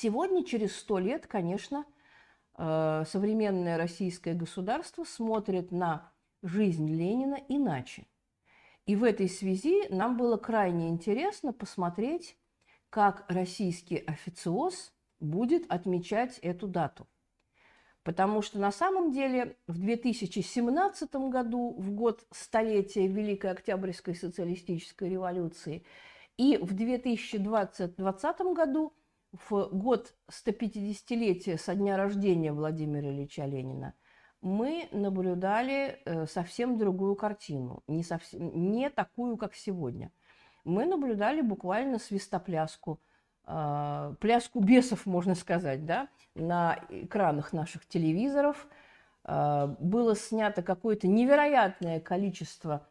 Сегодня, через сто лет, конечно, э, современное российское государство смотрит на жизнь Ленина иначе. И в этой связи нам было крайне интересно посмотреть, как российский официоз будет отмечать эту дату. Потому что на самом деле в 2017 году, в год столетия Великой Октябрьской социалистической революции, и в 2020 году в год 150-летия со дня рождения Владимира Ильича Ленина мы наблюдали э, совсем другую картину, не, совсем, не такую, как сегодня. Мы наблюдали буквально свистопляску, э, пляску бесов, можно сказать, да, на экранах наших телевизоров. Э, было снято какое-то невероятное количество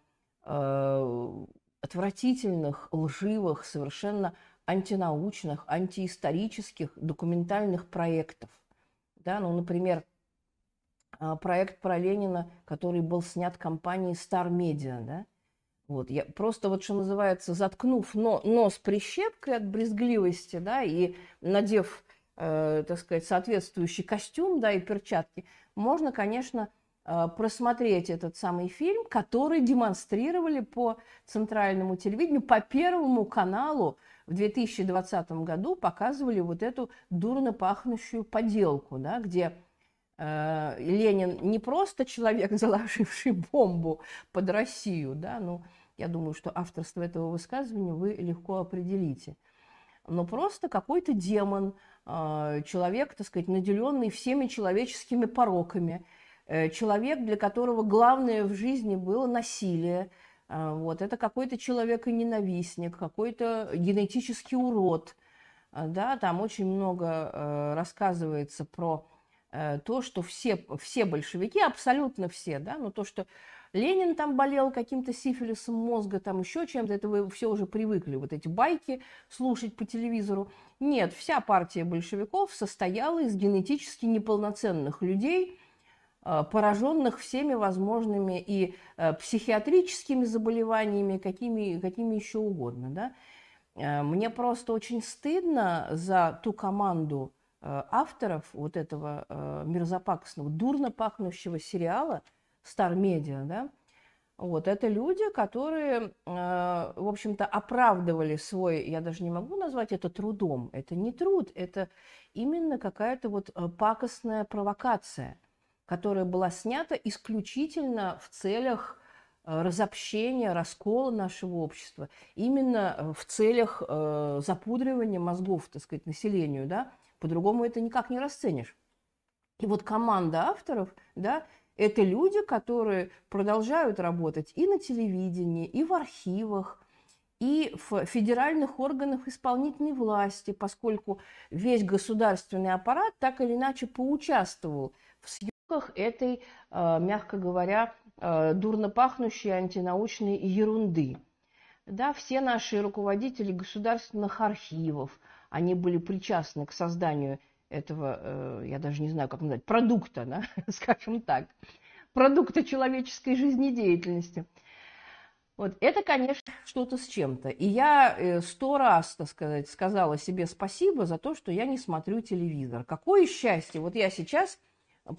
отвратительных, лживых, совершенно антинаучных, антиисторических документальных проектов. Да, ну, например, а, проект про Ленина, который был снят компанией Star Media. Да? Вот, я просто вот, что называется, заткнув но, нос прищепкой от брезгливости да, и надев, э, так сказать, соответствующий костюм да, и перчатки, можно, конечно, э, просмотреть этот самый фильм, который демонстрировали по центральному телевидению, по первому каналу в 2020 году показывали вот эту дурно пахнущую поделку, да, где э, Ленин не просто человек, заложивший бомбу под Россию, да, ну, я думаю, что авторство этого высказывания вы легко определите, но просто какой-то демон, э, человек, так сказать, наделенный всеми человеческими пороками, э, человек, для которого главное в жизни было насилие – а, вот. Это какой-то человек-ненавистник, и какой-то генетический урод. А, да, там очень много э, рассказывается про э, то, что все, все большевики, абсолютно все, да, но то, что Ленин там болел каким-то сифилисом мозга, там еще чем-то, это вы все уже привыкли, вот эти байки слушать по телевизору. Нет, вся партия большевиков состояла из генетически неполноценных людей – Э, пораженных всеми возможными и э, психиатрическими заболеваниями, какими, какими еще угодно. Да? Э, мне просто очень стыдно за ту команду авторов вот этого мерзопакостного, дурно пахнущего сериала «Стар Медиа», да? Вот, это люди, которые, в общем-то, оправдывали свой, я даже не могу назвать это трудом, это не труд, это именно какая-то вот пакостная провокация – которая была снята исключительно в целях э, разобщения, раскола нашего общества, именно э, в целях э, запудривания мозгов, так сказать, населению, да, по-другому это никак не расценишь. И вот команда авторов, да, это люди, которые продолжают работать и на телевидении, и в архивах, и в федеральных органах исполнительной власти, поскольку весь государственный аппарат так или иначе поучаствовал в съемке этой, э, мягко говоря, э, дурно пахнущей антинаучной ерунды. Да, все наши руководители государственных архивов, они были причастны к созданию этого, э, я даже не знаю, как назвать, продукта, да, скажем так, продукта человеческой жизнедеятельности. Вот это, конечно, что-то с чем-то. И я сто раз, так сказать, сказала себе спасибо за то, что я не смотрю телевизор. Какое счастье! Вот я сейчас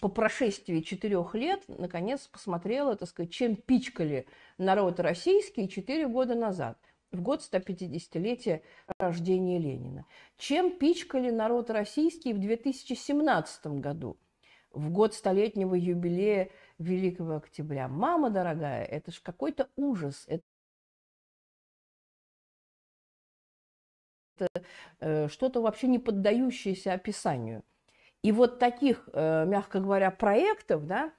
по прошествии четырех лет наконец посмотрела, так сказать, чем пичкали народ российский четыре года назад, в год 150-летия рождения Ленина. Чем пичкали народ российский в 2017 году, в год столетнего юбилея Великого Октября. Мама дорогая, это ж какой-то ужас, это э, что-то вообще не поддающееся описанию – и вот таких, э, мягко говоря, проектов, да,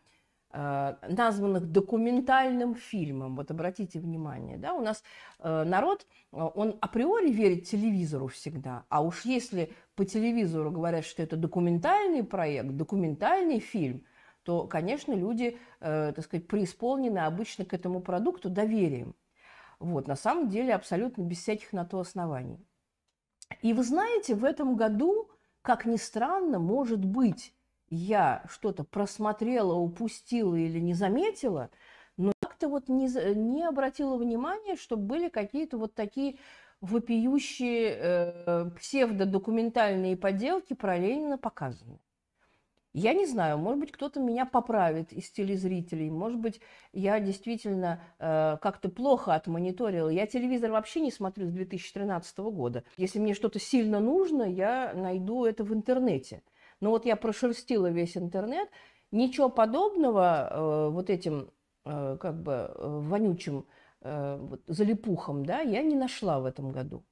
э, названных документальным фильмом. Вот обратите внимание, да, у нас э, народ, он априори верит телевизору всегда, а уж если по телевизору говорят, что это документальный проект, документальный фильм, то, конечно, люди, так сказать, преисполнены обычно к этому продукту доверием. Вот, на самом деле абсолютно без всяких на то оснований. И вы знаете, в этом году как ни странно, может быть, я что-то просмотрела, упустила или не заметила, но как-то вот не, не обратила внимания, что были какие-то вот такие вопиющие э, псевдодокументальные подделки про Ленина показаны. Я не знаю, может быть, кто-то меня поправит из телезрителей, может быть, я действительно э, как-то плохо отмониторила. Я телевизор вообще не смотрю с 2013 года. Если мне что-то сильно нужно, я найду это в интернете. Но вот я прошерстила весь интернет, ничего подобного э, вот этим э, как бы э, вонючим э, вот, залипухам да, я не нашла в этом году.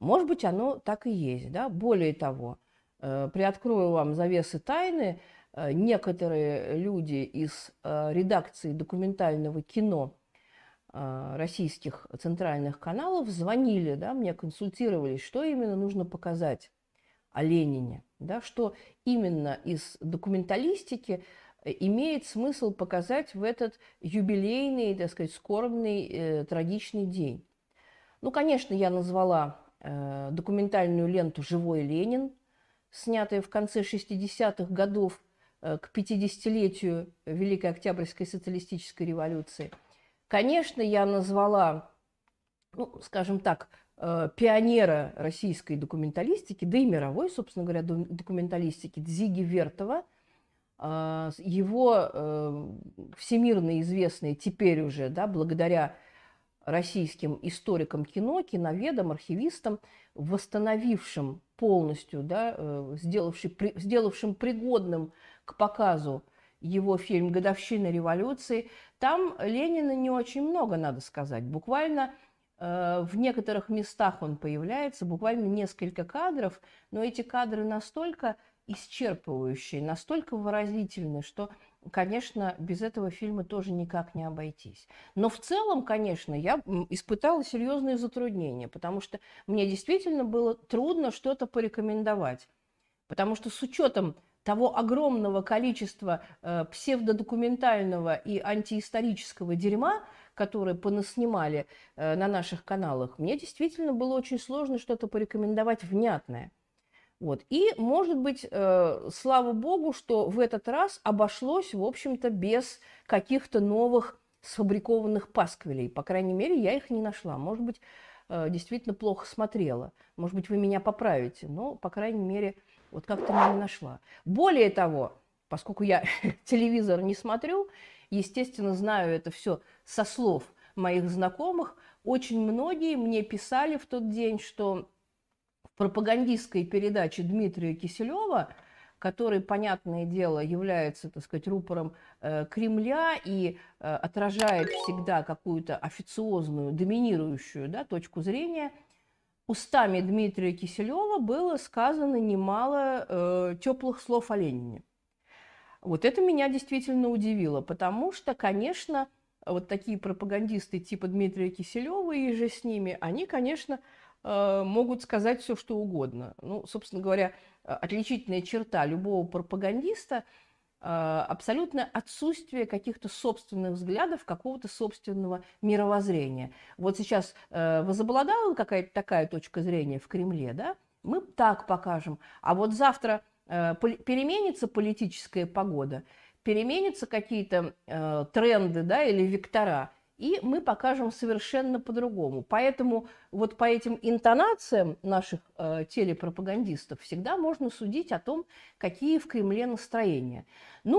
Может быть, оно так и есть. Да? Более того, Э, приоткрою вам завесы тайны, э, некоторые люди из э, редакции документального кино российских центральных каналов звонили, да, мне консультировались, что именно нужно показать о Ленине, да, что именно из документалистики имеет смысл показать в этот юбилейный, так сказать, скорбный, э, трагичный день. Ну, конечно, я назвала э, документальную ленту «Живой Ленин», снятое в конце 60-х годов э, к 50-летию Великой Октябрьской социалистической революции. Конечно, я назвала, ну, скажем так, э, пионера российской документалистики, да и мировой, собственно говоря, документалистики, Дзиги Вертова, э, его всемирно известные теперь уже, да, благодаря российским историкам кино, киноведам, архивистам, восстановившим полностью, да, э, сделавший, сделавшим пригодным к показу его фильм «Годовщина революции», там Ленина не очень много, надо сказать. Буквально э, в некоторых местах он появляется, буквально несколько кадров, но эти кадры настолько исчерпывающие, настолько выразительные, что конечно, без этого фильма тоже никак не обойтись. Но в целом, конечно, я испытала серьезные затруднения, потому что мне действительно было трудно что-то порекомендовать. Потому что с учетом того огромного количества э, псевдодокументального и антиисторического дерьма, которые понаснимали э, на наших каналах, мне действительно было очень сложно что-то порекомендовать внятное – вот. И, может быть, э, слава богу, что в этот раз обошлось, в общем-то, без каких-то новых сфабрикованных пасквилей. По крайней мере, я их не нашла. Может быть, э, действительно плохо смотрела. Может быть, вы меня поправите. Но, по крайней мере, вот как-то не нашла. Более того, поскольку я телевизор не смотрю, естественно, знаю это все со слов моих знакомых, очень многие мне писали в тот день, что пропагандистской передачи Дмитрия Киселева, который, понятное дело, является, так сказать, рупором э, Кремля и э, отражает всегда какую-то официозную, доминирующую да, точку зрения, устами Дмитрия Киселева было сказано немало э, теплых слов о Ленине. Вот это меня действительно удивило, потому что, конечно, вот такие пропагандисты типа Дмитрия Киселева и же с ними, они, конечно, Э, могут сказать все, что угодно. Ну, собственно говоря, э, отличительная черта любого пропагандиста э, – абсолютное отсутствие каких-то собственных взглядов, какого-то собственного мировоззрения. Вот сейчас возобладала какая-то такая точка зрения в Кремле, да? Мы так покажем. А вот завтра переменится политическая погода, переменятся какие-то тренды да, или вектора – и мы покажем совершенно по-другому. Поэтому вот по этим интонациям наших э, телепропагандистов всегда можно судить о том, какие в Кремле настроения. Ну,